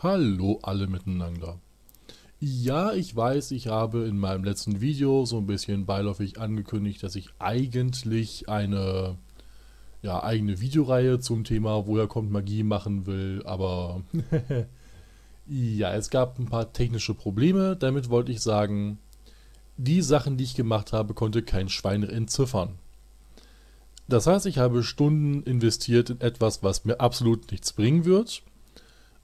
Hallo alle miteinander. Ja, ich weiß, ich habe in meinem letzten Video so ein bisschen beiläufig angekündigt, dass ich eigentlich eine ja, eigene Videoreihe zum Thema Woher kommt Magie machen will, aber ja, es gab ein paar technische Probleme. Damit wollte ich sagen, die Sachen, die ich gemacht habe, konnte kein Schwein entziffern. Das heißt, ich habe Stunden investiert in etwas, was mir absolut nichts bringen wird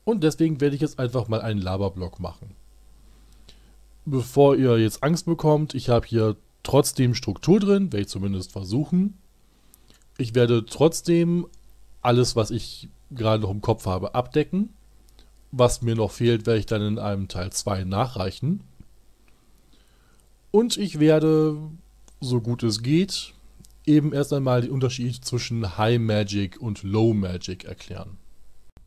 und deswegen werde ich jetzt einfach mal einen Laberblock machen. Bevor ihr jetzt Angst bekommt, ich habe hier trotzdem Struktur drin, werde ich zumindest versuchen. Ich werde trotzdem alles, was ich gerade noch im Kopf habe, abdecken. Was mir noch fehlt, werde ich dann in einem Teil 2 nachreichen. Und ich werde, so gut es geht, eben erst einmal den Unterschied zwischen High Magic und Low Magic erklären.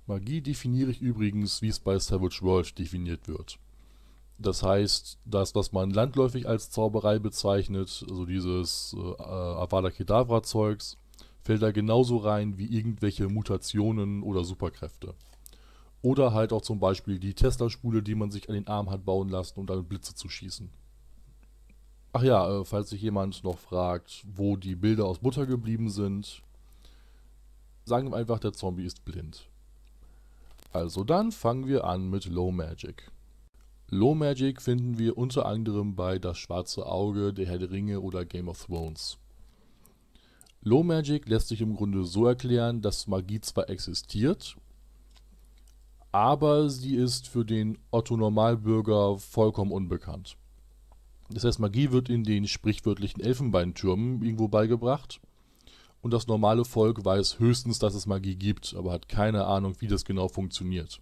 Magie definiere ich übrigens, wie es bei Savage World definiert wird. Das heißt, das, was man landläufig als Zauberei bezeichnet, also dieses äh, Avada Kedavra-Zeugs, fällt da genauso rein wie irgendwelche Mutationen oder Superkräfte. Oder halt auch zum Beispiel die Tesla-Spule, die man sich an den Arm hat bauen lassen, um dann Blitze zu schießen. Ach ja, äh, falls sich jemand noch fragt, wo die Bilder aus Butter geblieben sind, sagen wir einfach, der Zombie ist blind. Also dann fangen wir an mit Low Magic. Low Magic finden wir unter anderem bei Das Schwarze Auge, Der Herr der Ringe oder Game of Thrones. Low Magic lässt sich im Grunde so erklären, dass Magie zwar existiert, aber sie ist für den Otto Normalbürger vollkommen unbekannt. Das heißt, Magie wird in den sprichwörtlichen Elfenbeintürmen irgendwo beigebracht und das normale Volk weiß höchstens, dass es Magie gibt, aber hat keine Ahnung, wie das genau funktioniert.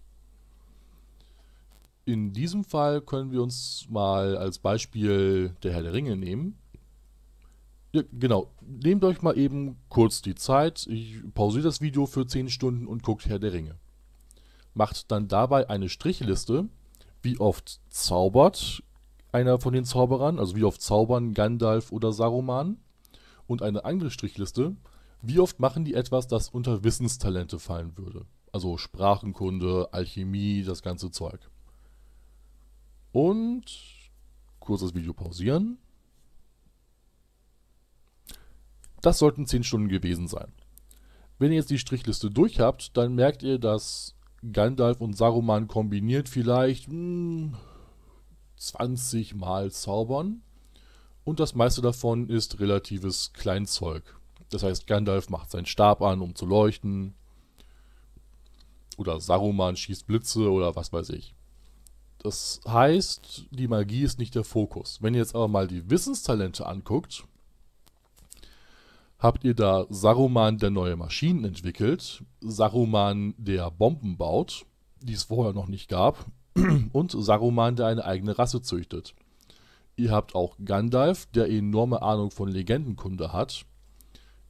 In diesem Fall können wir uns mal als Beispiel der Herr der Ringe nehmen. Ja, genau, nehmt euch mal eben kurz die Zeit, ich pausiere das Video für 10 Stunden und guckt Herr der Ringe. Macht dann dabei eine Strichliste, wie oft zaubert einer von den Zauberern, also wie oft zaubern Gandalf oder Saruman und eine andere Strichliste, wie oft machen die etwas, das unter Wissenstalente fallen würde? Also Sprachenkunde, Alchemie, das ganze Zeug. Und kurzes Video pausieren. Das sollten 10 Stunden gewesen sein. Wenn ihr jetzt die Strichliste durch habt, dann merkt ihr, dass Gandalf und Saruman kombiniert vielleicht mh, hm, 20 Mal zaubern. Und das meiste davon ist relatives Kleinzeug. Das heißt, Gandalf macht seinen Stab an, um zu leuchten. Oder Saruman schießt Blitze oder was weiß ich. Das heißt, die Magie ist nicht der Fokus. Wenn ihr jetzt aber mal die Wissenstalente anguckt, habt ihr da Saruman, der neue Maschinen entwickelt, Saruman, der Bomben baut, die es vorher noch nicht gab, und Saruman, der eine eigene Rasse züchtet. Ihr habt auch Gandalf, der enorme Ahnung von Legendenkunde hat,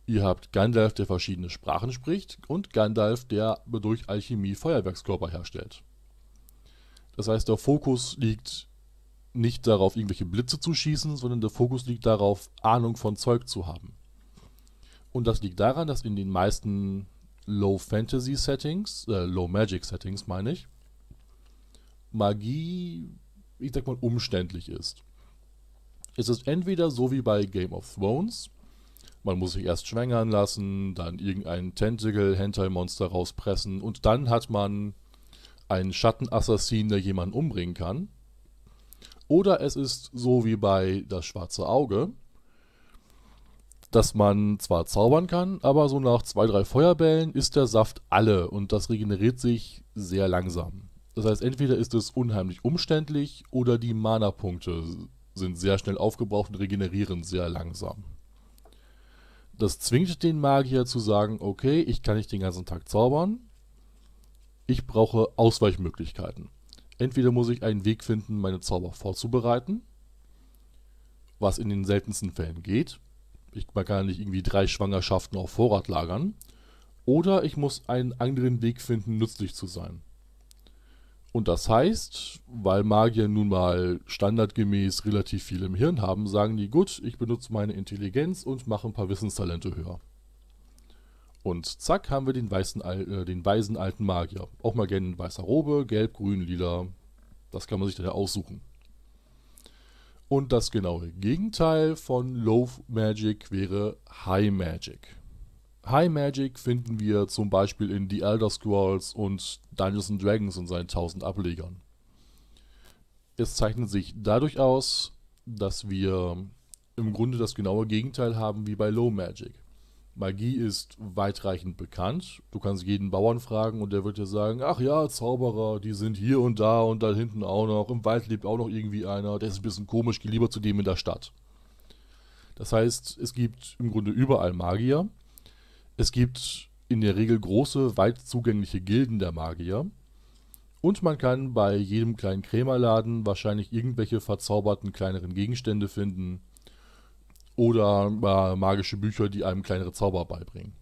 Ihr habt Gandalf, der verschiedene Sprachen spricht, und Gandalf, der durch Alchemie Feuerwerkskörper herstellt. Das heißt, der Fokus liegt nicht darauf, irgendwelche Blitze zu schießen, sondern der Fokus liegt darauf, Ahnung von Zeug zu haben. Und das liegt daran, dass in den meisten Low Fantasy Settings, äh, Low Magic Settings meine ich, Magie, ich sag mal, umständlich ist. Es ist entweder so wie bei Game of Thrones, man muss sich erst schwängern lassen, dann irgendein Tentacle-Hentai-Monster rauspressen und dann hat man einen Schattenassassin, der jemanden umbringen kann. Oder es ist so wie bei Das schwarze Auge, dass man zwar zaubern kann, aber so nach zwei, drei Feuerbällen ist der Saft alle und das regeneriert sich sehr langsam. Das heißt, entweder ist es unheimlich umständlich oder die Mana-Punkte sind sehr schnell aufgebraucht und regenerieren sehr langsam das zwingt den Magier zu sagen, okay, ich kann nicht den ganzen Tag zaubern, ich brauche Ausweichmöglichkeiten. Entweder muss ich einen Weg finden, meine Zauber vorzubereiten, was in den seltensten Fällen geht. Ich, man kann ja nicht irgendwie drei Schwangerschaften auf Vorrat lagern. Oder ich muss einen anderen Weg finden, nützlich zu sein. Und das heißt, weil Magier nun mal standardgemäß relativ viel im Hirn haben, sagen die, gut, ich benutze meine Intelligenz und mache ein paar Wissenstalente höher. Und zack, haben wir den, weißen, äh, den weisen alten Magier. Auch mal gerne in weißer Robe, gelb, grün, lila. Das kann man sich dann ja aussuchen. Und das genaue Gegenteil von Low Magic wäre High Magic. High Magic finden wir zum Beispiel in The Elder Scrolls und Dungeons Dragons und seinen tausend Ablegern. Es zeichnet sich dadurch aus, dass wir im Grunde das genaue Gegenteil haben wie bei Low Magic. Magie ist weitreichend bekannt. Du kannst jeden Bauern fragen und der wird dir sagen, ach ja, Zauberer, die sind hier und da und da hinten auch noch, im Wald lebt auch noch irgendwie einer, der ist ein bisschen komisch, geh lieber zu dem in der Stadt. Das heißt, es gibt im Grunde überall Magier, es gibt in der Regel große, weit zugängliche Gilden der Magier. Und man kann bei jedem kleinen Krämerladen wahrscheinlich irgendwelche verzauberten kleineren Gegenstände finden. Oder äh, magische Bücher, die einem kleinere Zauber beibringen.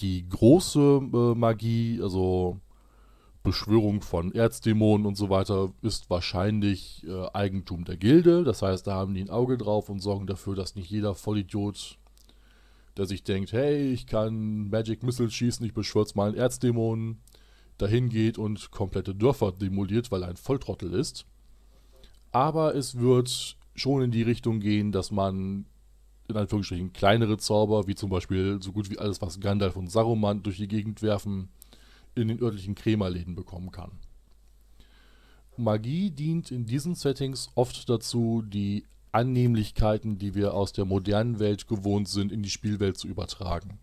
Die große äh, Magie, also Beschwörung von Erzdämonen und so weiter ist wahrscheinlich äh, Eigentum der Gilde. Das heißt, da haben die ein Auge drauf und sorgen dafür, dass nicht jeder Vollidiot der sich denkt, hey, ich kann Magic Missiles schießen, ich beschwör's mal einen Erzdämonen, dahin geht und komplette Dörfer demoliert, weil er ein Volltrottel ist. Aber es wird schon in die Richtung gehen, dass man in Anführungsstrichen kleinere Zauber, wie zum Beispiel so gut wie alles, was Gandalf und Saruman durch die Gegend werfen, in den örtlichen Krämerläden bekommen kann. Magie dient in diesen Settings oft dazu, die Annehmlichkeiten, die wir aus der modernen Welt gewohnt sind, in die Spielwelt zu übertragen.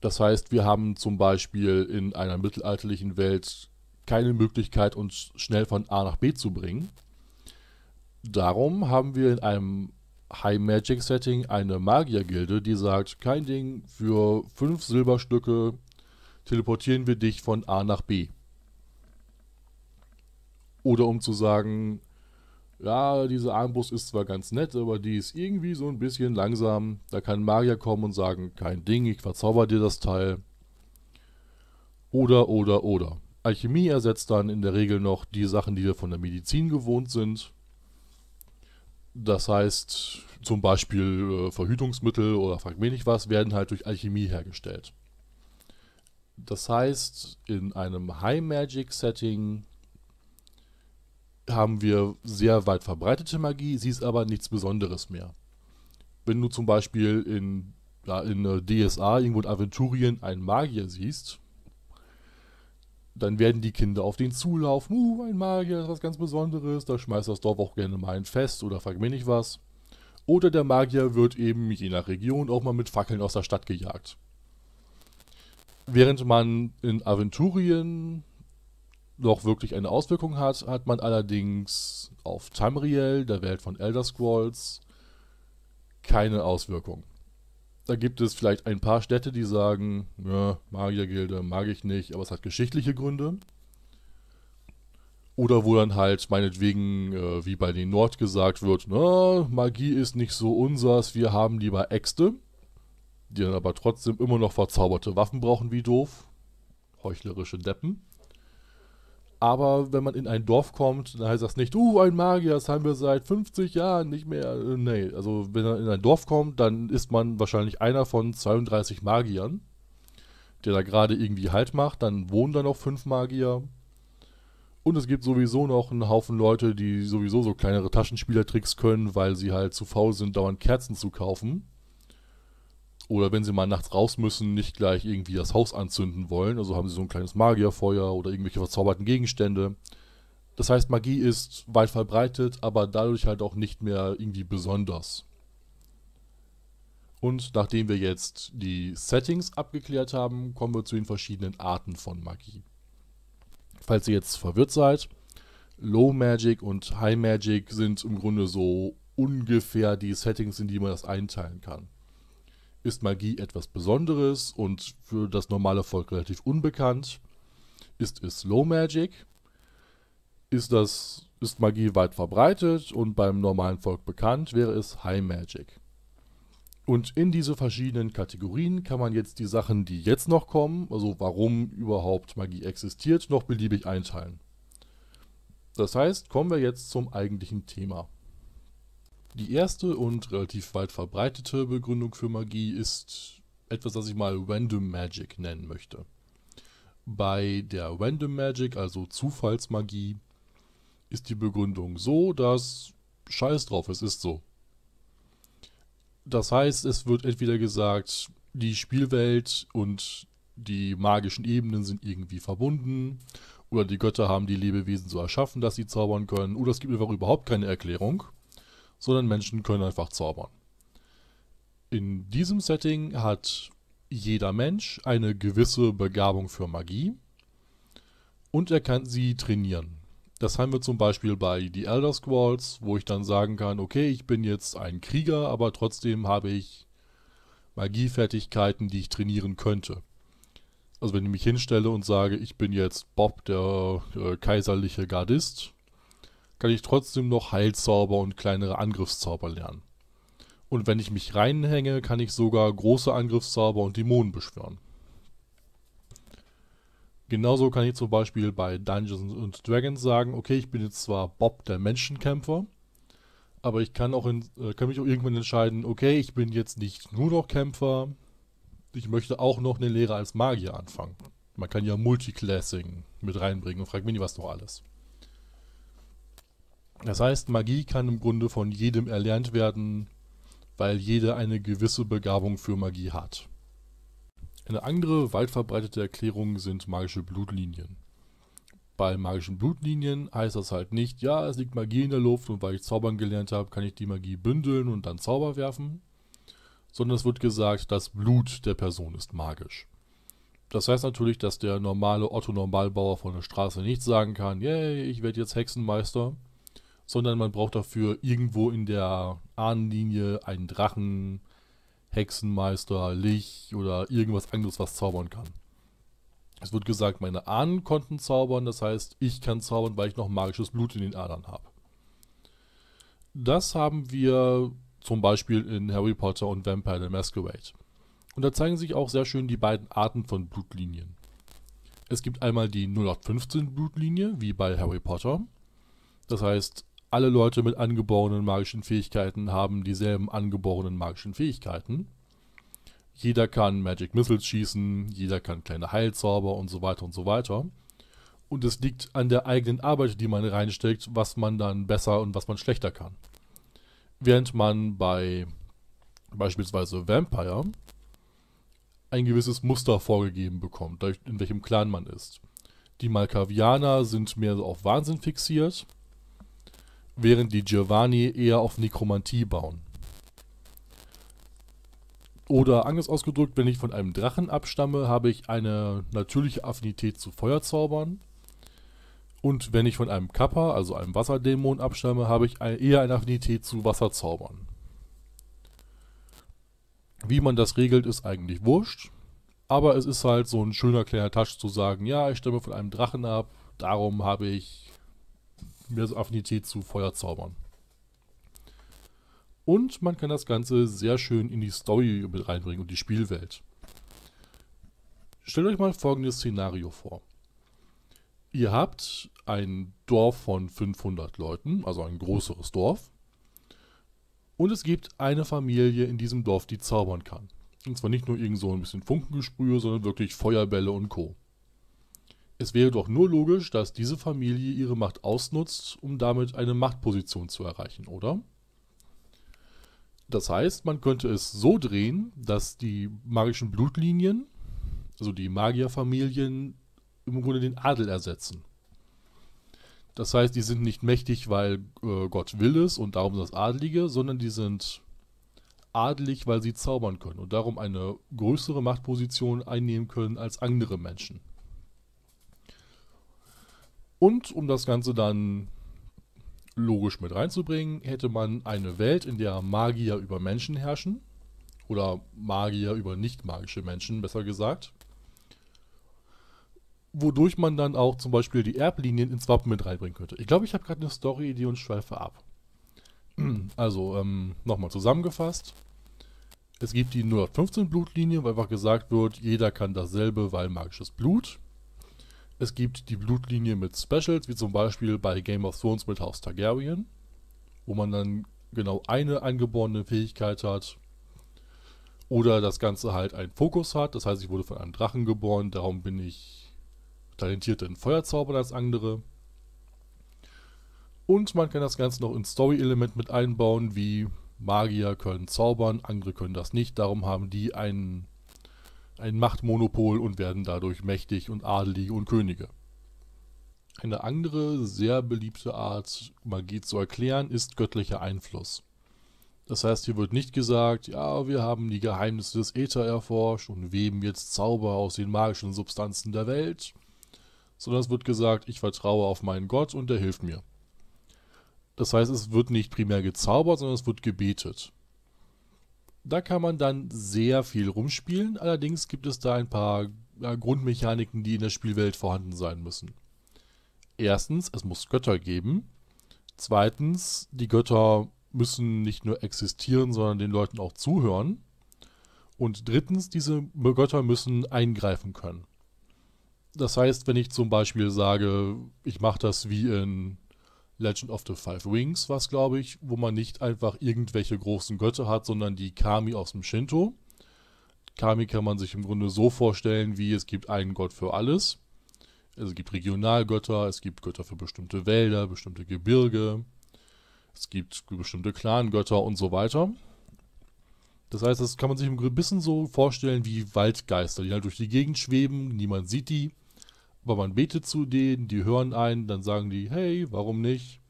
Das heißt, wir haben zum Beispiel in einer mittelalterlichen Welt keine Möglichkeit, uns schnell von A nach B zu bringen. Darum haben wir in einem High Magic Setting eine Magiergilde, die sagt, kein Ding, für fünf Silberstücke teleportieren wir dich von A nach B. Oder um zu sagen, ja, diese Armbrust ist zwar ganz nett, aber die ist irgendwie so ein bisschen langsam. Da kann ein Magier kommen und sagen, kein Ding, ich verzauber dir das Teil. Oder, oder, oder. Alchemie ersetzt dann in der Regel noch die Sachen, die wir von der Medizin gewohnt sind. Das heißt, zum Beispiel äh, Verhütungsmittel oder frag mich nicht was, werden halt durch Alchemie hergestellt. Das heißt, in einem High-Magic-Setting haben wir sehr weit verbreitete Magie, sie ist aber nichts Besonderes mehr. Wenn du zum Beispiel in, ja, in DSA irgendwo in Aventurien einen Magier siehst, dann werden die Kinder auf den zulaufen. Uh, ein Magier ist was ganz Besonderes, da schmeißt das Dorf auch gerne mal ein Fest oder fragt mir nicht was. Oder der Magier wird eben je nach Region auch mal mit Fackeln aus der Stadt gejagt. Während man in Aventurien noch wirklich eine Auswirkung hat, hat man allerdings auf Tamriel, der Welt von Elder Scrolls, keine Auswirkung. Da gibt es vielleicht ein paar Städte, die sagen, ja, Magiergilde mag ich nicht, aber es hat geschichtliche Gründe. Oder wo dann halt meinetwegen, äh, wie bei den Nord gesagt wird, na, Magie ist nicht so unsers, wir haben lieber Äxte, die dann aber trotzdem immer noch verzauberte Waffen brauchen, wie doof. Heuchlerische Deppen. Aber wenn man in ein Dorf kommt, dann heißt das nicht, uh, ein Magier, das haben wir seit 50 Jahren nicht mehr. Äh, nee, also wenn man in ein Dorf kommt, dann ist man wahrscheinlich einer von 32 Magiern, der da gerade irgendwie Halt macht. Dann wohnen da noch fünf Magier. Und es gibt sowieso noch einen Haufen Leute, die sowieso so kleinere Taschenspielertricks können, weil sie halt zu faul sind, dauernd Kerzen zu kaufen. Oder wenn sie mal nachts raus müssen, nicht gleich irgendwie das Haus anzünden wollen. Also haben sie so ein kleines Magierfeuer oder irgendwelche verzauberten Gegenstände. Das heißt, Magie ist weit verbreitet, aber dadurch halt auch nicht mehr irgendwie besonders. Und nachdem wir jetzt die Settings abgeklärt haben, kommen wir zu den verschiedenen Arten von Magie. Falls ihr jetzt verwirrt seid, Low Magic und High Magic sind im Grunde so ungefähr die Settings, in die man das einteilen kann. Ist Magie etwas Besonderes und für das normale Volk relativ unbekannt? Ist es Low Magic? Ist, das, ist Magie weit verbreitet und beim normalen Volk bekannt? Wäre es High Magic? Und in diese verschiedenen Kategorien kann man jetzt die Sachen, die jetzt noch kommen, also warum überhaupt Magie existiert, noch beliebig einteilen. Das heißt, kommen wir jetzt zum eigentlichen Thema. Die erste und relativ weit verbreitete Begründung für Magie ist etwas, das ich mal Random Magic nennen möchte. Bei der Random Magic, also Zufallsmagie, ist die Begründung so, dass Scheiß drauf, es ist so. Das heißt, es wird entweder gesagt, die Spielwelt und die magischen Ebenen sind irgendwie verbunden, oder die Götter haben die Lebewesen so erschaffen, dass sie zaubern können, oder es gibt einfach überhaupt keine Erklärung sondern Menschen können einfach zaubern. In diesem Setting hat jeder Mensch eine gewisse Begabung für Magie und er kann sie trainieren. Das haben wir zum Beispiel bei The Elder Scrolls, wo ich dann sagen kann, okay, ich bin jetzt ein Krieger, aber trotzdem habe ich Magiefertigkeiten, die ich trainieren könnte. Also wenn ich mich hinstelle und sage, ich bin jetzt Bob, der äh, kaiserliche Gardist, kann ich trotzdem noch Heilzauber und kleinere Angriffszauber lernen. Und wenn ich mich reinhänge, kann ich sogar große Angriffszauber und Dämonen beschwören. Genauso kann ich zum Beispiel bei Dungeons und Dragons sagen, okay, ich bin jetzt zwar Bob der Menschenkämpfer, aber ich kann, auch in, äh, kann mich auch irgendwann entscheiden, okay, ich bin jetzt nicht nur noch Kämpfer, ich möchte auch noch eine Lehre als Magier anfangen. Man kann ja Multiclassing mit reinbringen und fragt mich was doch alles. Das heißt, Magie kann im Grunde von jedem erlernt werden, weil jeder eine gewisse Begabung für Magie hat. Eine andere weit verbreitete Erklärung sind magische Blutlinien. Bei magischen Blutlinien heißt das halt nicht, ja, es liegt Magie in der Luft und weil ich zaubern gelernt habe, kann ich die Magie bündeln und dann Zauber werfen, sondern es wird gesagt, das Blut der Person ist magisch. Das heißt natürlich, dass der normale Otto Normalbauer von der Straße nicht sagen kann, yay, ich werde jetzt Hexenmeister, sondern man braucht dafür irgendwo in der Ahnenlinie einen Drachen, Hexenmeister, Lich oder irgendwas anderes, was zaubern kann. Es wird gesagt, meine Ahnen konnten zaubern, das heißt, ich kann zaubern, weil ich noch magisches Blut in den Adern habe. Das haben wir zum Beispiel in Harry Potter und Vampire the Masquerade. Und da zeigen sich auch sehr schön die beiden Arten von Blutlinien. Es gibt einmal die 0815 Blutlinie, wie bei Harry Potter. Das heißt, alle Leute mit angeborenen magischen Fähigkeiten haben dieselben angeborenen magischen Fähigkeiten. Jeder kann Magic Missiles schießen, jeder kann kleine Heilzauber und so weiter und so weiter. Und es liegt an der eigenen Arbeit, die man reinsteckt, was man dann besser und was man schlechter kann. Während man bei beispielsweise Vampire ein gewisses Muster vorgegeben bekommt, in welchem Clan man ist. Die Malkavianer sind mehr auf Wahnsinn fixiert während die Giovanni eher auf Nekromantie bauen. Oder anders ausgedrückt, wenn ich von einem Drachen abstamme, habe ich eine natürliche Affinität zu Feuerzaubern. Und wenn ich von einem Kappa, also einem Wasserdämon, abstamme, habe ich eher eine Affinität zu Wasserzaubern. Wie man das regelt, ist eigentlich wurscht. Aber es ist halt so ein schöner kleiner Touch zu sagen, ja, ich stamme von einem Drachen ab, darum habe ich mehr so Affinität zu Feuerzaubern. Und man kann das Ganze sehr schön in die Story mit reinbringen und die Spielwelt. Stellt euch mal folgendes Szenario vor. Ihr habt ein Dorf von 500 Leuten, also ein größeres Dorf. Und es gibt eine Familie in diesem Dorf, die zaubern kann. Und zwar nicht nur irgend so ein bisschen Funkengesprühe, sondern wirklich Feuerbälle und Co. Es wäre doch nur logisch, dass diese Familie ihre Macht ausnutzt, um damit eine Machtposition zu erreichen, oder? Das heißt, man könnte es so drehen, dass die magischen Blutlinien, also die Magierfamilien, im Grunde den Adel ersetzen. Das heißt, die sind nicht mächtig, weil äh, Gott will es und darum das Adelige, sondern die sind adelig, weil sie zaubern können und darum eine größere Machtposition einnehmen können als andere Menschen. Und um das Ganze dann logisch mit reinzubringen, hätte man eine Welt, in der Magier über Menschen herrschen. Oder Magier über nicht magische Menschen, besser gesagt. Wodurch man dann auch zum Beispiel die Erblinien ins Wappen mit reinbringen könnte. Ich glaube, ich habe gerade eine Story-Idee und schweife ab. Also, ähm, nochmal zusammengefasst. Es gibt die 015 Blutlinie, weil einfach gesagt wird, jeder kann dasselbe, weil magisches Blut. Es gibt die Blutlinie mit Specials, wie zum Beispiel bei Game of Thrones mit House Targaryen, wo man dann genau eine angeborene Fähigkeit hat. Oder das Ganze halt einen Fokus hat. Das heißt, ich wurde von einem Drachen geboren, darum bin ich talentierter in Feuerzaubern als andere. Und man kann das Ganze noch in Story-Element mit einbauen, wie Magier können zaubern, andere können das nicht. Darum haben die einen ein Machtmonopol und werden dadurch mächtig und Adelige und Könige. Eine andere sehr beliebte Art, Magie zu erklären, ist göttlicher Einfluss. Das heißt, hier wird nicht gesagt, ja, wir haben die Geheimnisse des Äther erforscht und weben jetzt Zauber aus den magischen Substanzen der Welt, sondern es wird gesagt, ich vertraue auf meinen Gott und er hilft mir. Das heißt, es wird nicht primär gezaubert, sondern es wird gebetet. Da kann man dann sehr viel rumspielen, allerdings gibt es da ein paar Grundmechaniken, die in der Spielwelt vorhanden sein müssen. Erstens, es muss Götter geben. Zweitens, die Götter müssen nicht nur existieren, sondern den Leuten auch zuhören. Und drittens, diese Götter müssen eingreifen können. Das heißt, wenn ich zum Beispiel sage, ich mache das wie in Legend of the Five Wings war es, glaube ich, wo man nicht einfach irgendwelche großen Götter hat, sondern die Kami aus dem Shinto. Kami kann man sich im Grunde so vorstellen, wie es gibt einen Gott für alles. es gibt Regionalgötter, es gibt Götter für bestimmte Wälder, bestimmte Gebirge, es gibt bestimmte Clangötter und so weiter. Das heißt, das kann man sich ein bisschen so vorstellen wie Waldgeister, die halt durch die Gegend schweben, niemand sieht die aber man betet zu denen, die hören einen, dann sagen die, hey, warum nicht?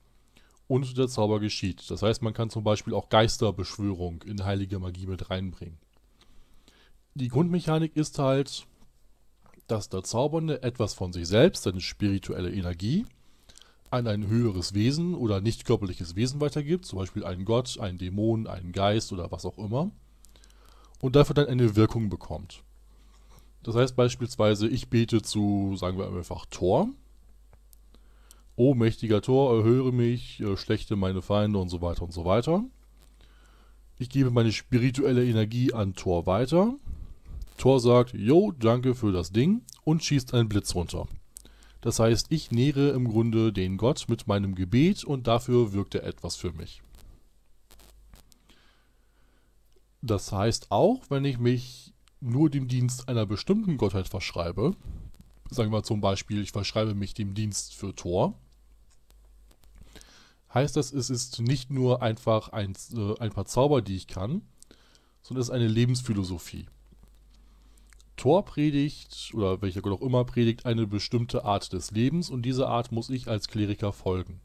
Und der Zauber geschieht. Das heißt, man kann zum Beispiel auch Geisterbeschwörung in heilige Magie mit reinbringen. Die Grundmechanik ist halt, dass der Zaubernde etwas von sich selbst, seine spirituelle Energie, an ein höheres Wesen oder nicht körperliches Wesen weitergibt, zum Beispiel einen Gott, einen Dämon, einen Geist oder was auch immer, und dafür dann eine Wirkung bekommt. Das heißt beispielsweise, ich bete zu, sagen wir einfach, Tor. O mächtiger Tor, erhöre mich, äh, schlechte meine Feinde und so weiter und so weiter. Ich gebe meine spirituelle Energie an Tor weiter. Tor sagt, yo, danke für das Ding und schießt einen Blitz runter. Das heißt, ich nähere im Grunde den Gott mit meinem Gebet und dafür wirkt er etwas für mich. Das heißt auch, wenn ich mich nur dem Dienst einer bestimmten Gottheit verschreibe, sagen wir zum Beispiel, ich verschreibe mich dem Dienst für Thor, heißt das, es ist nicht nur einfach ein, äh, ein paar Zauber, die ich kann, sondern es ist eine Lebensphilosophie. Thor predigt, oder welcher Gott auch immer predigt, eine bestimmte Art des Lebens und diese Art muss ich als Kleriker folgen.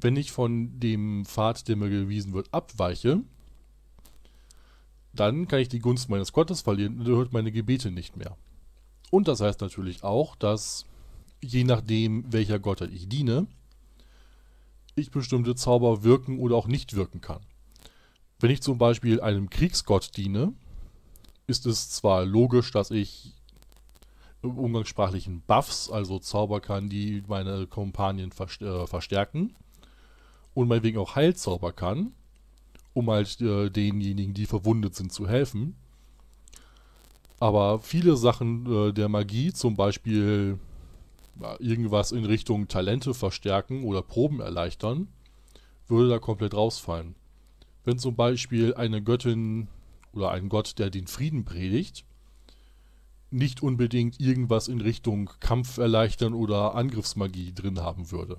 Wenn ich von dem Pfad, der mir gewiesen wird, abweiche, dann kann ich die Gunst meines Gottes verlieren und erhört meine Gebete nicht mehr. Und das heißt natürlich auch, dass je nachdem, welcher Gottheit ich diene, ich bestimmte Zauber wirken oder auch nicht wirken kann. Wenn ich zum Beispiel einem Kriegsgott diene, ist es zwar logisch, dass ich im umgangssprachlichen Buffs, also Zauber kann, die meine Kompanien äh, verstärken und meinetwegen auch Heilzauber kann, um halt äh, denjenigen, die verwundet sind, zu helfen. Aber viele Sachen äh, der Magie, zum Beispiel ja, äh, irgendwas in Richtung Talente verstärken oder Proben erleichtern, würde da komplett rausfallen. Wenn zum Beispiel eine Göttin oder ein Gott, der den Frieden predigt, nicht unbedingt irgendwas in Richtung Kampf erleichtern oder Angriffsmagie drin haben würde.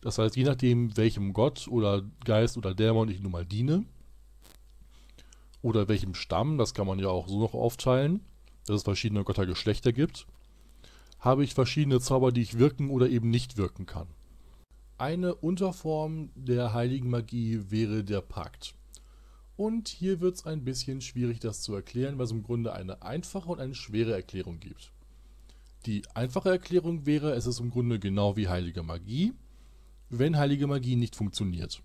Das heißt, je nachdem, welchem Gott oder Geist oder Dämon ich nun mal diene, oder welchem Stamm, das kann man ja auch so noch aufteilen, dass es verschiedene Göttergeschlechter gibt, habe ich verschiedene Zauber, die ich wirken oder eben nicht wirken kann. Eine Unterform der heiligen Magie wäre der Pakt. Und hier wird es ein bisschen schwierig, das zu erklären, weil es im Grunde eine einfache und eine schwere Erklärung gibt. Die einfache Erklärung wäre, es ist im Grunde genau wie heilige Magie, wenn heilige Magie nicht funktioniert.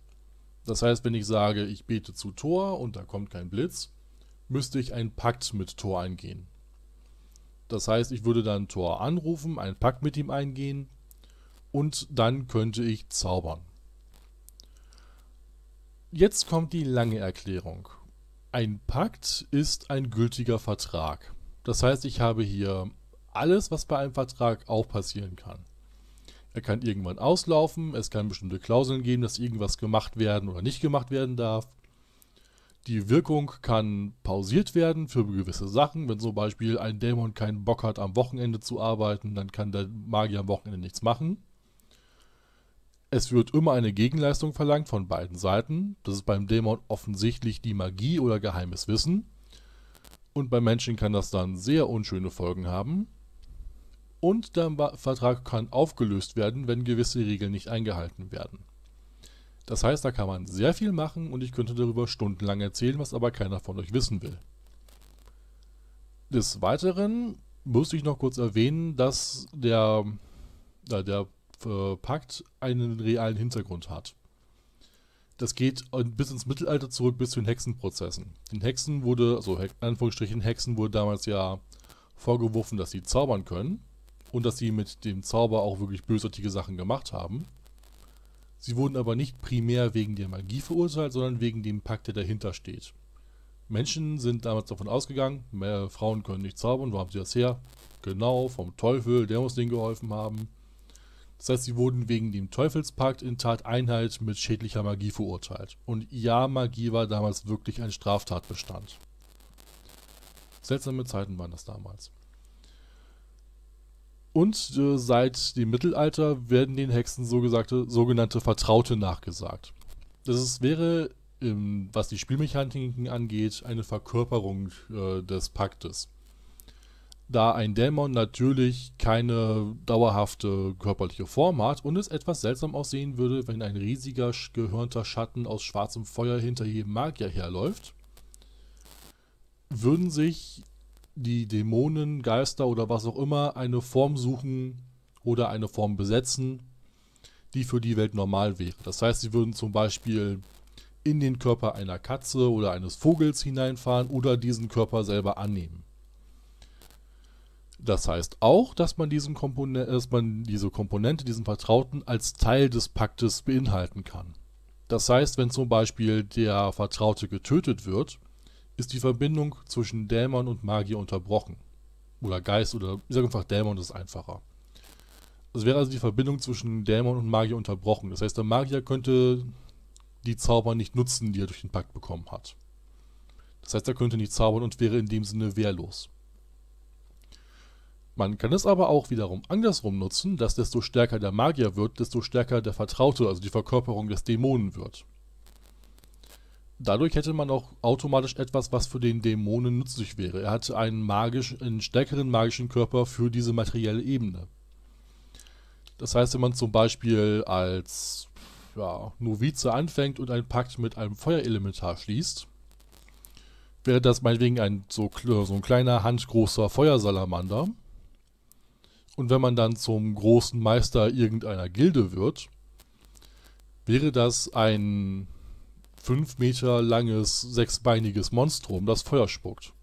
Das heißt, wenn ich sage, ich bete zu Thor und da kommt kein Blitz, müsste ich einen Pakt mit Thor eingehen. Das heißt, ich würde dann Thor anrufen, einen Pakt mit ihm eingehen und dann könnte ich zaubern. Jetzt kommt die lange Erklärung. Ein Pakt ist ein gültiger Vertrag. Das heißt, ich habe hier alles, was bei einem Vertrag auch passieren kann. Er kann irgendwann auslaufen, es kann bestimmte Klauseln geben, dass irgendwas gemacht werden oder nicht gemacht werden darf. Die Wirkung kann pausiert werden für gewisse Sachen. Wenn zum Beispiel ein Dämon keinen Bock hat, am Wochenende zu arbeiten, dann kann der Magier am Wochenende nichts machen. Es wird immer eine Gegenleistung verlangt von beiden Seiten. Das ist beim Dämon offensichtlich die Magie oder geheimes Wissen. Und bei Menschen kann das dann sehr unschöne Folgen haben und der Vertrag kann aufgelöst werden, wenn gewisse Regeln nicht eingehalten werden. Das heißt, da kann man sehr viel machen und ich könnte darüber stundenlang erzählen, was aber keiner von euch wissen will. Des Weiteren muss ich noch kurz erwähnen, dass der, äh, der äh, Pakt einen realen Hintergrund hat. Das geht bis ins Mittelalter zurück, bis zu den Hexenprozessen. Den Hexen wurde, also in Anführungsstrichen Hexen wurde damals ja vorgeworfen, dass sie zaubern können und dass sie mit dem Zauber auch wirklich bösartige Sachen gemacht haben. Sie wurden aber nicht primär wegen der Magie verurteilt, sondern wegen dem Pakt, der dahinter steht. Menschen sind damals davon ausgegangen, mehr Frauen können nicht zaubern, wo haben sie das her? Genau, vom Teufel, der muss denen geholfen haben. Das heißt, sie wurden wegen dem Teufelspakt in Tateinheit mit schädlicher Magie verurteilt. Und ja, Magie war damals wirklich ein Straftatbestand. Seltsame Zeiten waren das damals. Und äh, seit dem Mittelalter werden den Hexen sogenannte, sogenannte Vertraute nachgesagt. Das ist, wäre, ähm, was die Spielmechaniken angeht, eine Verkörperung äh, des Paktes. Da ein Dämon natürlich keine dauerhafte körperliche Form hat und es etwas seltsam aussehen würde, wenn ein riesiger, gehörnter Schatten aus schwarzem Feuer hinter jedem Magier herläuft, würden sich die Dämonen, Geister oder was auch immer eine Form suchen oder eine Form besetzen, die für die Welt normal wäre. Das heißt, sie würden zum Beispiel in den Körper einer Katze oder eines Vogels hineinfahren oder diesen Körper selber annehmen. Das heißt auch, dass man, dass man, diese Komponente, diesen Vertrauten als Teil des Paktes beinhalten kann. Das heißt, wenn zum Beispiel der Vertraute getötet wird, ist die Verbindung zwischen Dämon und Magier unterbrochen. Oder Geist oder ich sage einfach Dämon das ist einfacher. Es wäre also die Verbindung zwischen Dämon und Magier unterbrochen. Das heißt, der Magier könnte die Zauber nicht nutzen, die er durch den Pakt bekommen hat. Das heißt, er könnte nicht zaubern und wäre in dem Sinne wehrlos. Man kann es aber auch wiederum andersrum nutzen, dass desto stärker der Magier wird, desto stärker der Vertraute, also die Verkörperung des Dämonen wird dadurch hätte man auch automatisch etwas, was für den Dämonen nützlich wäre. Er hat einen, magisch, einen stärkeren magischen Körper für diese materielle Ebene. Das heißt, wenn man zum Beispiel als ja, Novize anfängt und einen Pakt mit einem Feuerelementar schließt, wäre das meinetwegen ein so, so ein kleiner handgroßer Feuersalamander. Und wenn man dann zum großen Meister irgendeiner Gilde wird, wäre das ein fünf Meter langes, sechsbeiniges Monstrum, das Feuer spuckt.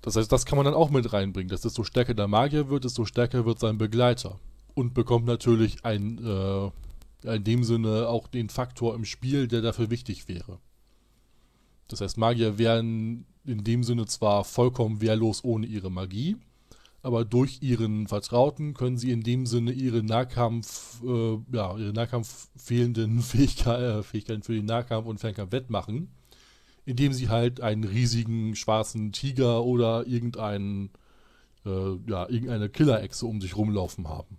Das heißt, das kann man dann auch mit reinbringen, dass desto stärker der Magier wird, desto stärker wird sein Begleiter. Und bekommt natürlich ein, äh, in dem Sinne auch den Faktor im Spiel, der dafür wichtig wäre. Das heißt, Magier wären in dem Sinne zwar vollkommen wehrlos ohne ihre Magie, aber durch ihren Vertrauten können sie in dem Sinne ihre Nahkampf, äh, ja, ihre Nahkampf fehlenden Fähigkeiten, äh, Fähigkeiten für den Nahkampf und Fernkampf wettmachen, indem sie halt einen riesigen schwarzen Tiger oder irgendeinen, äh, ja, irgendeine Killerechse um sich rumlaufen haben.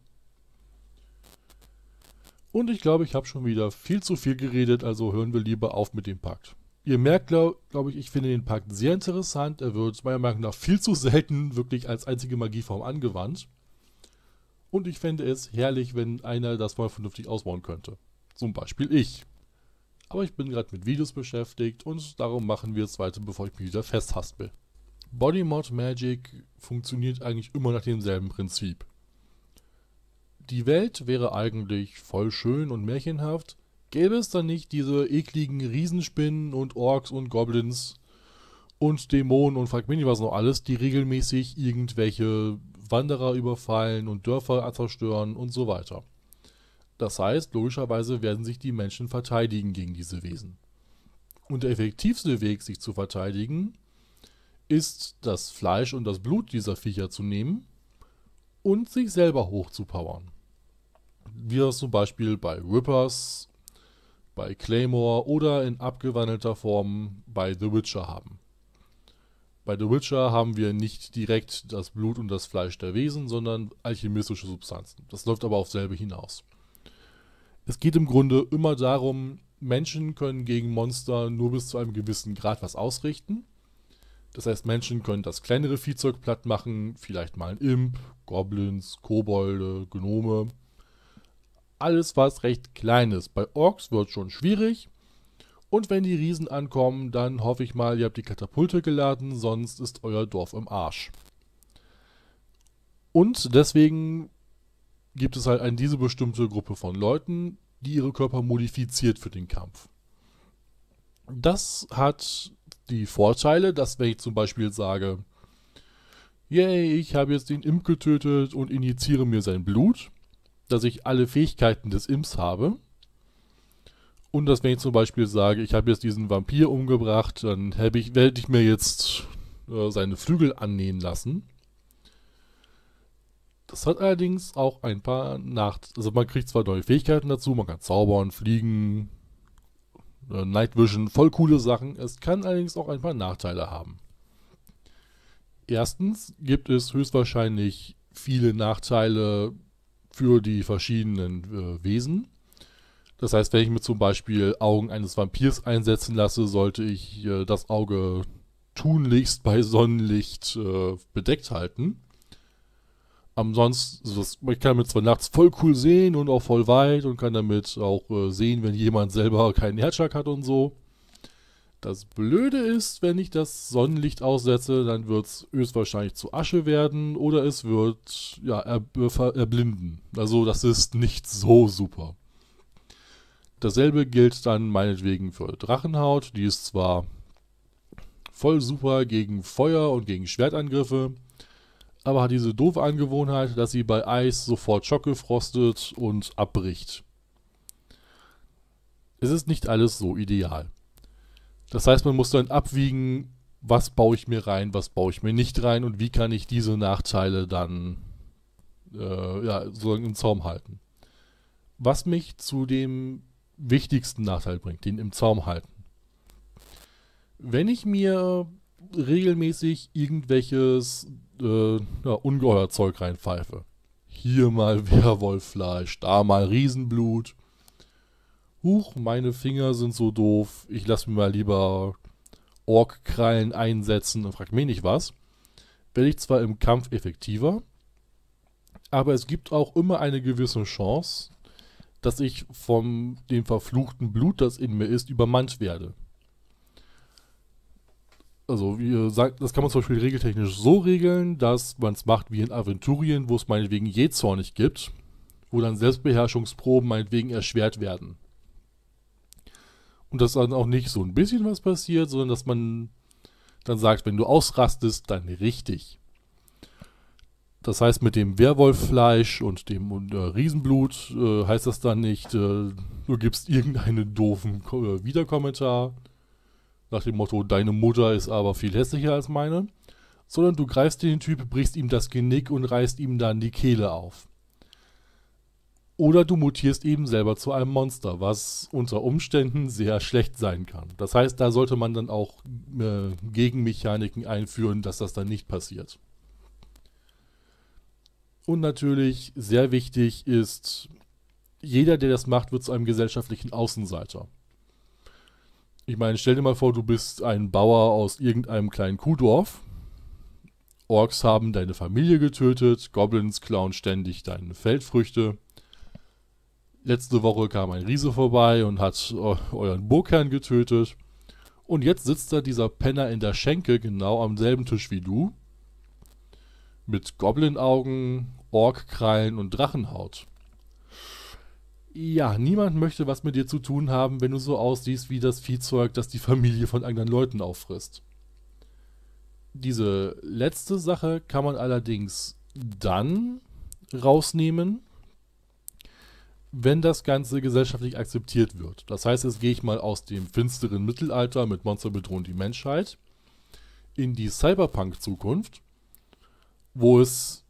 Und ich glaube, ich habe schon wieder viel zu viel geredet, also hören wir lieber auf mit dem Pakt. Ihr merkt, glaube glaub ich, ich finde den Pakt sehr interessant. Er wird meiner Meinung nach viel zu selten wirklich als einzige Magieform angewandt. Und ich fände es herrlich, wenn einer das mal vernünftig ausbauen könnte. Zum Beispiel ich. Aber ich bin gerade mit Videos beschäftigt und darum machen wir es weiter, bevor ich mich wieder festhaspel. Body Mod Magic funktioniert eigentlich immer nach demselben Prinzip. Die Welt wäre eigentlich voll schön und märchenhaft, Gäbe es dann nicht diese ekligen Riesenspinnen und Orks und Goblins und Dämonen und frag was noch alles, die regelmäßig irgendwelche Wanderer überfallen und Dörfer zerstören und so weiter. Das heißt, logischerweise werden sich die Menschen verteidigen gegen diese Wesen. Und der effektivste Weg, sich zu verteidigen, ist, das Fleisch und das Blut dieser Viecher zu nehmen und sich selber hochzupowern. Wie das zum Beispiel bei Rippers bei Claymore oder in abgewandelter Form bei The Witcher haben. Bei The Witcher haben wir nicht direkt das Blut und das Fleisch der Wesen, sondern alchemistische Substanzen. Das läuft aber auf selbe hinaus. Es geht im Grunde immer darum, Menschen können gegen Monster nur bis zu einem gewissen Grad was ausrichten. Das heißt, Menschen können das kleinere Viehzeug platt machen, vielleicht mal ein Imp, Goblins, Kobolde, Gnome alles was recht klein ist. Bei Orks wird schon schwierig. Und wenn die Riesen ankommen, dann hoffe ich mal, ihr habt die Katapulte geladen, sonst ist euer Dorf im Arsch. Und deswegen gibt es halt eine diese bestimmte Gruppe von Leuten, die ihre Körper modifiziert für den Kampf. Das hat die Vorteile, dass wenn ich zum Beispiel sage, yay, ich habe jetzt den Imp getötet und injiziere mir sein Blut, dass ich alle Fähigkeiten des Imps habe. Und dass wenn ich zum Beispiel sage, ich habe jetzt diesen Vampir umgebracht, dann hätte ich, hätte ich mir jetzt äh, seine Flügel annähen lassen. Das hat allerdings auch ein paar Nachteile. Also man kriegt zwar neue Fähigkeiten dazu, man kann zaubern, fliegen, äh, Night Vision, voll coole Sachen. Es kann allerdings auch ein paar Nachteile haben. Erstens gibt es höchstwahrscheinlich viele Nachteile, für die verschiedenen äh, Wesen. Das heißt, wenn ich mir zum Beispiel Augen eines Vampirs einsetzen lasse, sollte ich äh, das Auge tunlichst bei Sonnenlicht äh, bedeckt halten. Ansonsten, ich kann damit zwar nachts voll cool sehen und auch voll weit und kann damit auch äh, sehen, wenn jemand selber keinen Herzschlag hat und so. Das Blöde ist, wenn ich das Sonnenlicht aussetze, dann wird es höchstwahrscheinlich zu Asche werden oder es wird ja, äh, erblinden. Also das ist nicht so super. Dasselbe gilt dann meinetwegen für Drachenhaut. Die ist zwar voll super gegen Feuer und gegen Schwertangriffe, aber hat diese doofe Angewohnheit, dass sie bei Eis sofort schockgefrostet und abbricht. Es ist nicht alles so ideal. Das heißt, man muss dann abwiegen, was baue ich mir rein, was baue ich mir nicht rein und wie kann ich diese Nachteile dann äh, ja, sozusagen im Zaum halten. Was mich zu dem wichtigsten Nachteil bringt, den im Zaum halten. Wenn ich mir regelmäßig irgendwelches äh, ja, Ungeheuerzeug reinpfeife, hier mal Werwolffleisch, da mal Riesenblut, huch, meine Finger sind so doof, ich lasse mir mal lieber Ork-Krallen einsetzen und frag mich nicht was, werde ich zwar im Kampf effektiver, aber es gibt auch immer eine gewisse Chance, dass ich vom dem verfluchten Blut, das in mir ist, übermannt werde. Also, wie gesagt, das kann man zum Beispiel regeltechnisch so regeln, dass man es macht wie in Aventurien, wo es meinetwegen Jezornig gibt, wo dann Selbstbeherrschungsproben meinetwegen erschwert werden. Und dass dann auch nicht so ein bisschen was passiert, sondern dass man dann sagt, wenn du ausrastest, dann richtig. Das heißt, mit dem Werwolffleisch und dem und, äh, Riesenblut äh, heißt das dann nicht, äh, du gibst irgendeinen doofen Ko äh, Wiederkommentar nach dem Motto, deine Mutter ist aber viel hässlicher als meine, sondern du greifst den Typ, brichst ihm das Genick und reißt ihm dann die Kehle auf. Oder du mutierst eben selber zu einem Monster, was unter Umständen sehr schlecht sein kann. Das heißt, da sollte man dann auch äh, Gegenmechaniken einführen, dass das dann nicht passiert. Und natürlich sehr wichtig ist, jeder, der das macht, wird zu einem gesellschaftlichen Außenseiter. Ich meine, stell dir mal vor, du bist ein Bauer aus irgendeinem kleinen Kuhdorf. Orks haben deine Familie getötet, Goblins klauen ständig deine Feldfrüchte. Letzte Woche kam ein Riese vorbei und hat äh, euren Burgherrn getötet. Und jetzt sitzt da dieser Penner in der Schenke genau am selben Tisch wie du. Mit Goblinaugen, Orgkrallen und Drachenhaut. Ja, niemand möchte was mit dir zu tun haben, wenn du so aussiehst wie das Viehzeug, das die Familie von anderen Leuten auffrisst. Diese letzte Sache kann man allerdings dann rausnehmen, wenn das Ganze gesellschaftlich akzeptiert wird. Das heißt, jetzt gehe ich mal aus dem finsteren Mittelalter mit Monster bedrohen die Menschheit in die Cyberpunk-Zukunft, wo es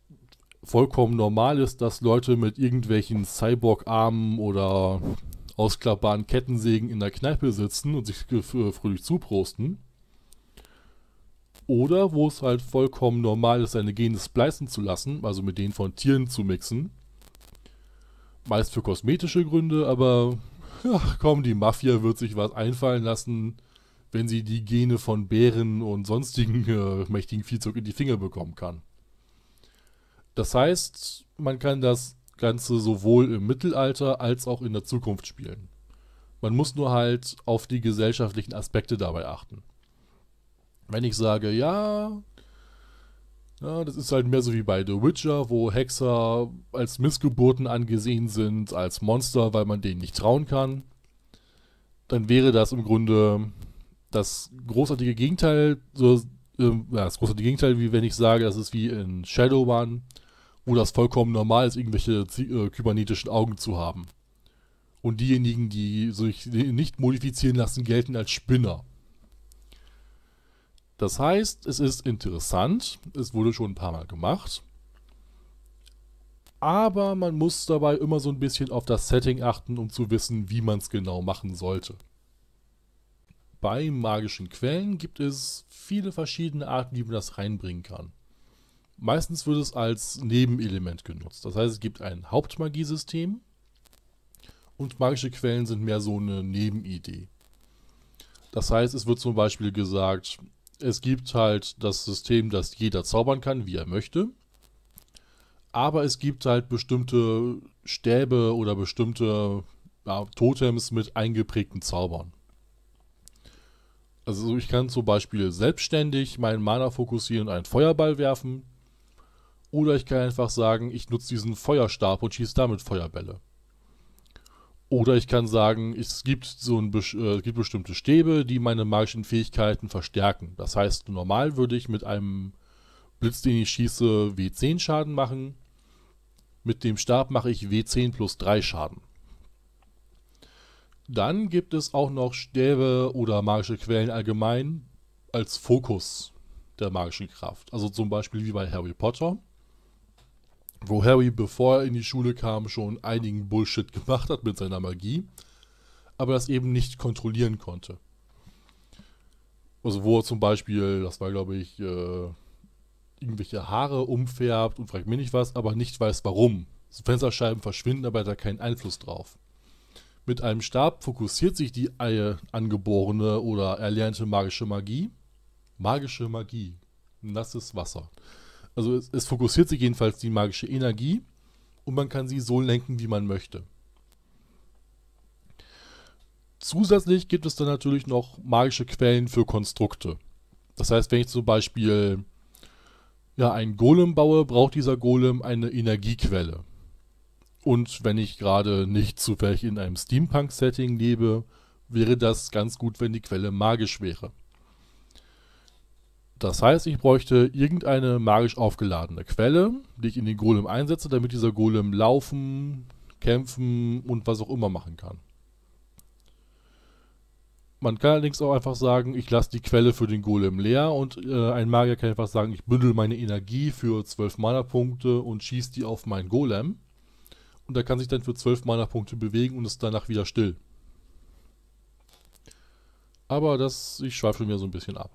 vollkommen normal ist, dass Leute mit irgendwelchen Cyborg-Armen oder ausklappbaren Kettensägen in der Kneipe sitzen und sich äh, fröhlich zuprosten. Oder wo es halt vollkommen normal ist, seine Gene splicen zu lassen, also mit denen von Tieren zu mixen meist für kosmetische Gründe, aber ja, komm, die Mafia wird sich was einfallen lassen, wenn sie die Gene von Bären und sonstigen äh, mächtigen Viehzeug in die Finger bekommen kann. Das heißt, man kann das Ganze sowohl im Mittelalter als auch in der Zukunft spielen. Man muss nur halt auf die gesellschaftlichen Aspekte dabei achten. Wenn ich sage, ja, ja, das ist halt mehr so wie bei The Witcher, wo Hexer als Missgeburten angesehen sind, als Monster, weil man denen nicht trauen kann. Dann wäre das im Grunde das großartige Gegenteil, so, äh, das großartige Gegenteil, wie wenn ich sage, das ist wie in Shadowrun, wo das vollkommen normal ist, irgendwelche äh, kybernetischen Augen zu haben. Und diejenigen, die sich nicht modifizieren lassen, gelten als Spinner. Das heißt, es ist interessant, es wurde schon ein paar Mal gemacht, aber man muss dabei immer so ein bisschen auf das Setting achten, um zu wissen, wie man es genau machen sollte. Bei magischen Quellen gibt es viele verschiedene Arten, wie man das reinbringen kann. Meistens wird es als Nebenelement genutzt. Das heißt, es gibt ein Hauptmagiesystem und magische Quellen sind mehr so eine Nebenidee. Das heißt, es wird zum Beispiel gesagt, es gibt halt das System, dass jeder zaubern kann, wie er möchte. Aber es gibt halt bestimmte Stäbe oder bestimmte ja, Totems mit eingeprägten Zaubern. Also ich kann zum Beispiel selbstständig meinen Mana fokussieren, und einen Feuerball werfen. Oder ich kann einfach sagen, ich nutze diesen Feuerstab und schieße damit Feuerbälle. Oder ich kann sagen, es gibt so ein, äh, gibt bestimmte Stäbe, die meine magischen Fähigkeiten verstärken. Das heißt, normal würde ich mit einem Blitz, den ich schieße, W10 Schaden machen. Mit dem Stab mache ich W10 plus 3 Schaden. Dann gibt es auch noch Stäbe oder magische Quellen allgemein als Fokus der magischen Kraft. Also zum Beispiel wie bei Harry Potter wo Harry, bevor er in die Schule kam, schon einigen Bullshit gemacht hat mit seiner Magie, aber das eben nicht kontrollieren konnte. Also wo er zum Beispiel, das war glaube ich, äh, irgendwelche Haare umfärbt und fragt mir nicht was, aber nicht weiß warum. Fensterscheiben verschwinden, aber er hat keinen Einfluss drauf. Mit einem Stab fokussiert sich die Eie äh, angeborene oder erlernte magische Magie. Magische Magie. Nasses Wasser. Also es, es fokussiert sich jedenfalls die magische Energie und man kann sie so lenken, wie man möchte. Zusätzlich gibt es dann natürlich noch magische Quellen für Konstrukte. Das heißt, wenn ich zum Beispiel ja, einen Golem baue, braucht dieser Golem eine Energiequelle. Und wenn ich gerade nicht zufällig in einem Steampunk-Setting lebe, wäre das ganz gut, wenn die Quelle magisch wäre. Das heißt, ich bräuchte irgendeine magisch aufgeladene Quelle, die ich in den Golem einsetze, damit dieser Golem laufen, kämpfen und was auch immer machen kann. Man kann allerdings auch einfach sagen, ich lasse die Quelle für den Golem leer und äh, ein Magier kann einfach sagen, ich bündel meine Energie für 12 Mana-Punkte und schieße die auf meinen Golem. Und er kann sich dann für 12 Mana-Punkte bewegen und ist danach wieder still. Aber das, ich schweife mir so ein bisschen ab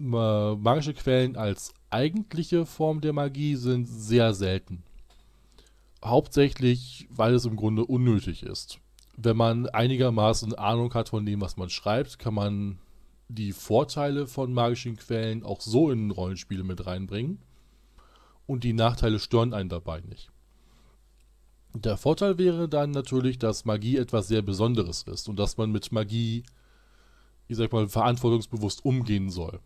magische Quellen als eigentliche Form der Magie sind sehr selten. Hauptsächlich, weil es im Grunde unnötig ist. Wenn man einigermaßen Ahnung hat von dem, was man schreibt, kann man die Vorteile von magischen Quellen auch so in Rollenspiele mit reinbringen. Und die Nachteile stören einen dabei nicht. Der Vorteil wäre dann natürlich, dass Magie etwas sehr Besonderes ist und dass man mit Magie, ich sag mal, verantwortungsbewusst umgehen soll.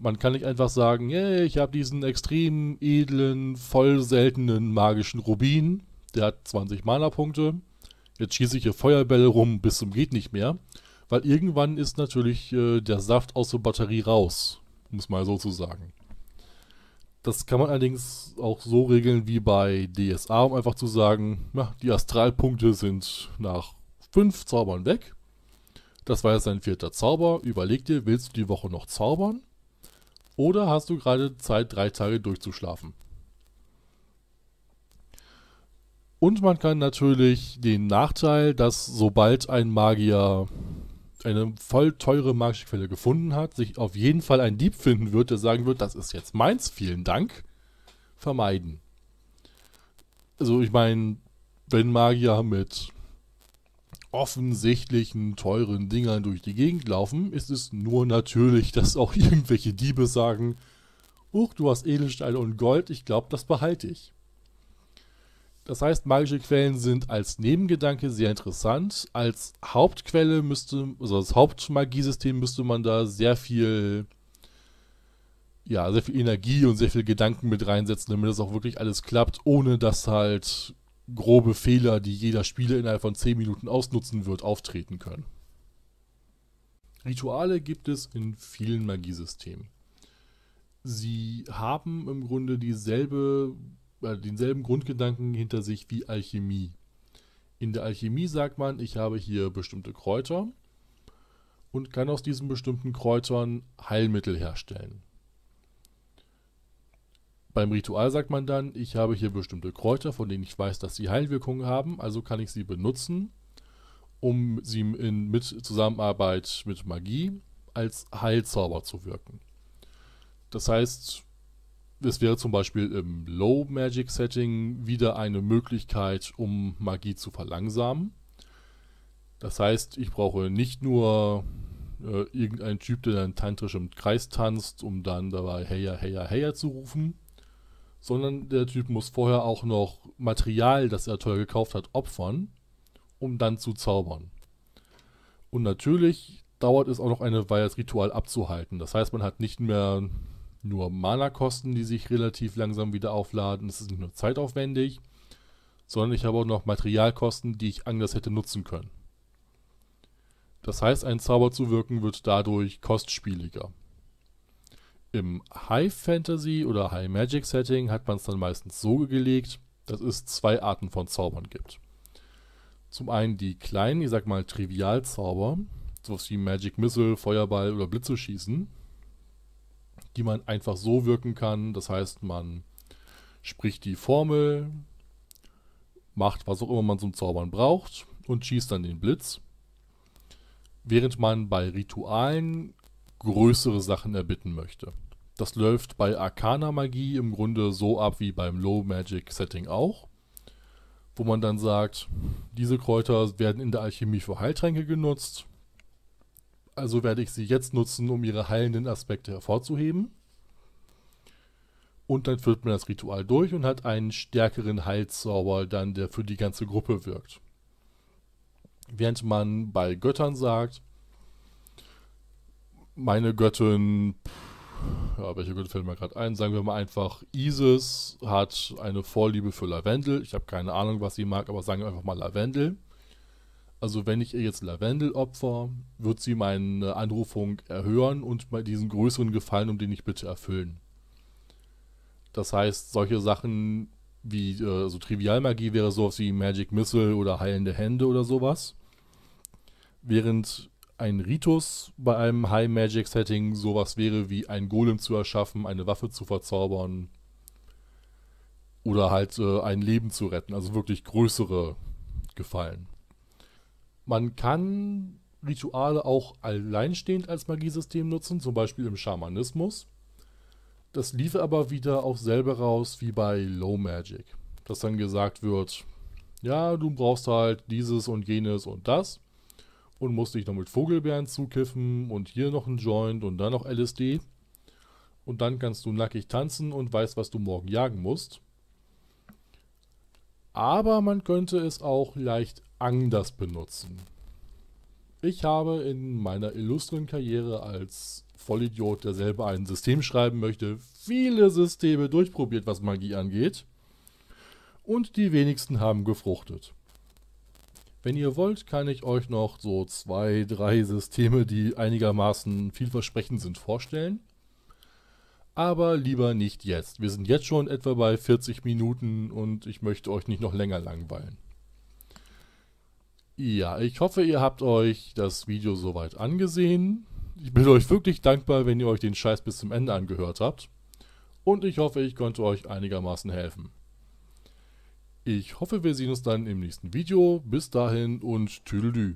Man kann nicht einfach sagen, hey, ich habe diesen extrem edlen, voll seltenen magischen Rubin, der hat 20 Mana-Punkte, jetzt schieße ich hier Feuerbälle rum bis zum geht nicht mehr, weil irgendwann ist natürlich äh, der Saft aus der Batterie raus, um es mal so zu sagen. Das kann man allerdings auch so regeln wie bei DSA, um einfach zu sagen, na, die Astralpunkte sind nach fünf Zaubern weg. Das war jetzt ein vierter Zauber. Überleg dir, willst du die Woche noch zaubern? Oder hast du gerade Zeit, drei Tage durchzuschlafen? Und man kann natürlich den Nachteil, dass sobald ein Magier eine voll teure magische Quelle gefunden hat, sich auf jeden Fall ein Dieb finden wird, der sagen wird, das ist jetzt meins, vielen Dank, vermeiden. Also ich meine, wenn Magier mit offensichtlichen teuren Dingern durch die Gegend laufen, ist es nur natürlich, dass auch irgendwelche Diebe sagen, Huch, du hast Edelsteine und Gold, ich glaube, das behalte ich. Das heißt, magische Quellen sind als Nebengedanke sehr interessant. Als Hauptquelle müsste, also als Hauptmagiesystem müsste man da sehr viel, ja, sehr viel Energie und sehr viel Gedanken mit reinsetzen, damit das auch wirklich alles klappt, ohne dass halt grobe Fehler, die jeder Spieler innerhalb von 10 Minuten ausnutzen wird, auftreten können. Rituale gibt es in vielen Magiesystemen. Sie haben im Grunde dieselbe, äh, denselben Grundgedanken hinter sich wie Alchemie. In der Alchemie sagt man, ich habe hier bestimmte Kräuter und kann aus diesen bestimmten Kräutern Heilmittel herstellen. Beim Ritual sagt man dann, ich habe hier bestimmte Kräuter, von denen ich weiß, dass sie Heilwirkungen haben, also kann ich sie benutzen, um sie in, mit Zusammenarbeit mit Magie als Heilzauber zu wirken. Das heißt, es wäre zum Beispiel im Low Magic Setting wieder eine Möglichkeit, um Magie zu verlangsamen. Das heißt, ich brauche nicht nur äh, irgendeinen Typ, der dann tantrisch im Kreis tanzt, um dann dabei Heya, Heya, Heya zu rufen, sondern der Typ muss vorher auch noch Material, das er teuer gekauft hat, opfern, um dann zu zaubern. Und natürlich dauert es auch noch eine Weile, das Ritual abzuhalten. Das heißt, man hat nicht mehr nur Mana-Kosten, die sich relativ langsam wieder aufladen. Es ist nicht nur zeitaufwendig, sondern ich habe auch noch Materialkosten, die ich anders hätte nutzen können. Das heißt, ein Zauber zu wirken wird dadurch kostspieliger. Im High Fantasy oder High Magic Setting hat man es dann meistens so gelegt, dass es zwei Arten von Zaubern gibt. Zum einen die kleinen, ich sag mal Trivialzauber, sowas wie Magic Missile, Feuerball oder Blitze schießen, die man einfach so wirken kann. Das heißt, man spricht die Formel, macht was auch immer man zum Zaubern braucht und schießt dann den Blitz. Während man bei Ritualen größere Sachen erbitten möchte. Das läuft bei Arcana Magie im Grunde so ab wie beim Low Magic Setting auch, wo man dann sagt, diese Kräuter werden in der Alchemie für Heiltränke genutzt, also werde ich sie jetzt nutzen, um ihre heilenden Aspekte hervorzuheben. Und dann führt man das Ritual durch und hat einen stärkeren Heilzauber dann, der für die ganze Gruppe wirkt. Während man bei Göttern sagt, meine Göttin, ja, welche Göttin fällt mir gerade ein? Sagen wir mal einfach, Isis hat eine Vorliebe für Lavendel. Ich habe keine Ahnung, was sie mag, aber sagen wir einfach mal Lavendel. Also wenn ich ihr jetzt Lavendel opfer, wird sie meine Anrufung erhören und diesen größeren Gefallen um den ich bitte erfüllen. Das heißt, solche Sachen wie äh, so also Trivialmagie wäre sowas wie Magic Missile oder heilende Hände oder sowas. Während ein Ritus bei einem High Magic Setting sowas wäre wie ein Golem zu erschaffen, eine Waffe zu verzaubern oder halt äh, ein Leben zu retten, also wirklich größere Gefallen. Man kann Rituale auch alleinstehend als Magiesystem nutzen, zum Beispiel im Schamanismus. Das lief aber wieder auch selber raus wie bei Low Magic, dass dann gesagt wird, ja, du brauchst halt dieses und jenes und das und musste ich noch mit Vogelbeeren zukiffen und hier noch ein Joint und dann noch LSD. Und dann kannst du nackig tanzen und weißt, was du morgen jagen musst. Aber man könnte es auch leicht anders benutzen. Ich habe in meiner illustren Karriere als Vollidiot, der selber ein System schreiben möchte, viele Systeme durchprobiert, was Magie angeht. Und die wenigsten haben gefruchtet. Wenn ihr wollt, kann ich euch noch so zwei, drei Systeme, die einigermaßen vielversprechend sind, vorstellen. Aber lieber nicht jetzt. Wir sind jetzt schon etwa bei 40 Minuten und ich möchte euch nicht noch länger langweilen. Ja, ich hoffe, ihr habt euch das Video soweit angesehen. Ich bin euch wirklich dankbar, wenn ihr euch den Scheiß bis zum Ende angehört habt. Und ich hoffe, ich konnte euch einigermaßen helfen. Ich hoffe, wir sehen uns dann im nächsten Video. Bis dahin und tüdelü.